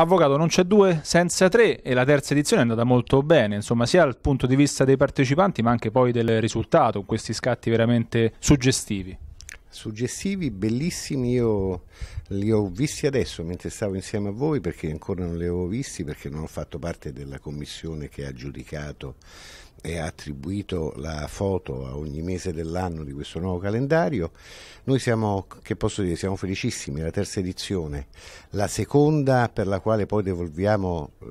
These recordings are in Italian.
Avvocato non c'è due senza tre e la terza edizione è andata molto bene, insomma sia dal punto di vista dei partecipanti ma anche poi del risultato, questi scatti veramente suggestivi suggestivi, bellissimi, io li ho visti adesso mentre stavo insieme a voi perché ancora non li avevo visti perché non ho fatto parte della commissione che ha giudicato e ha attribuito la foto a ogni mese dell'anno di questo nuovo calendario. Noi siamo, che posso dire, siamo felicissimi, la terza edizione, la seconda per la quale poi devolviamo eh,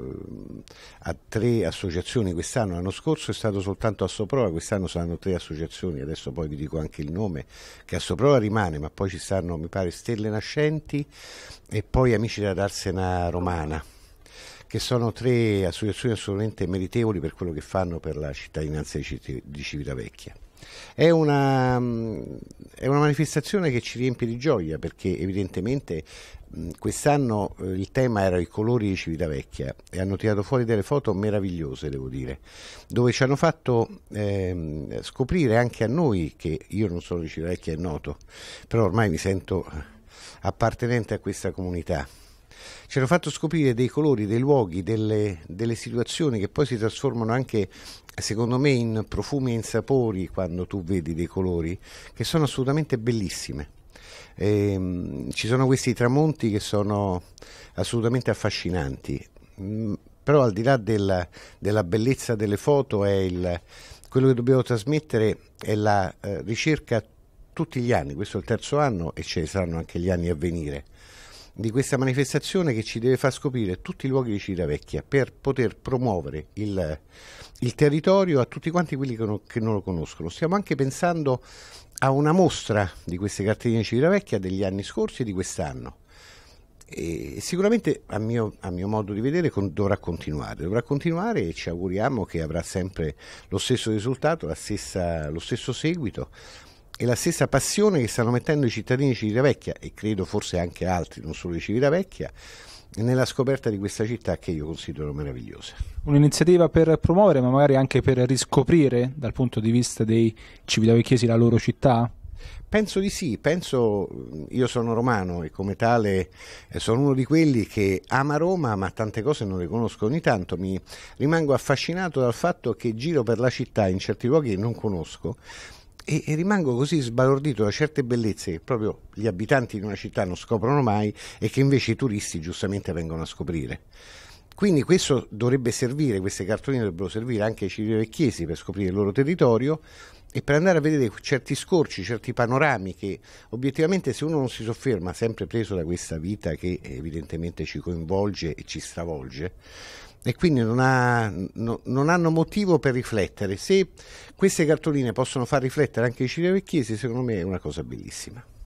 a tre associazioni quest'anno, l'anno scorso è stato soltanto a Assoprova, quest'anno saranno tre associazioni, adesso poi vi dico anche il nome che a Assoprova parola rimane, ma poi ci stanno, mi pare, Stelle Nascenti e poi Amici della Darsena Romana che sono tre associazioni assolutamente meritevoli per quello che fanno per la cittadinanza di Civitavecchia. È una, mm, è una manifestazione che ci riempie di gioia perché evidentemente mm, quest'anno eh, il tema era i colori di Civitavecchia e hanno tirato fuori delle foto meravigliose devo dire dove ci hanno fatto eh, scoprire anche a noi che io non sono di Civitavecchia è noto però ormai mi sento appartenente a questa comunità ci hanno fatto scoprire dei colori, dei luoghi, delle, delle situazioni che poi si trasformano anche secondo me in profumi e in sapori quando tu vedi dei colori che sono assolutamente bellissime. E, ehm, ci sono questi tramonti che sono assolutamente affascinanti, mm, però al di là della, della bellezza delle foto il, quello che dobbiamo trasmettere è la eh, ricerca tutti gli anni, questo è il terzo anno e ce ne saranno anche gli anni a venire di questa manifestazione che ci deve far scoprire tutti i luoghi di Civitavecchia per poter promuovere il, il territorio a tutti quanti quelli che non, che non, lo conoscono. Stiamo anche pensando a una mostra di queste cartelline di Civitavecchia degli anni scorsi e di quest'anno. E sicuramente a mio, a mio, modo di vedere con, dovrà continuare, dovrà continuare e ci auguriamo che avrà sempre lo stesso risultato, stessa, lo stesso seguito e la stessa passione che stanno mettendo i cittadini di Civitavecchia e credo forse anche altri, non solo di Civitavecchia, nella scoperta di questa città che io considero meravigliosa. Un'iniziativa per promuovere, ma magari anche per riscoprire dal punto di vista dei civitavecchiesi la loro città? Penso di sì, penso, io sono romano e come tale eh, sono uno di quelli che ama Roma ma tante cose non le conosco, ogni tanto mi rimango affascinato dal fatto che giro per la città in certi luoghi che non conosco e, e, rimango così sbalordito da certe bellezze che proprio gli abitanti di una città non scoprono mai e che invece i turisti giustamente vengono a scoprire. Quindi questo dovrebbe servire, queste cartoline dovrebbero servire anche ai civili per scoprire il loro territorio e per andare a vedere certi scorci, certi panorami che obiettivamente se uno non si sofferma, sempre preso da questa vita che evidentemente ci coinvolge e ci stravolge, e quindi non, ha, no, non, hanno motivo per riflettere. Se queste cartoline possono far riflettere anche i cinevecchiesi, secondo me è una cosa bellissima.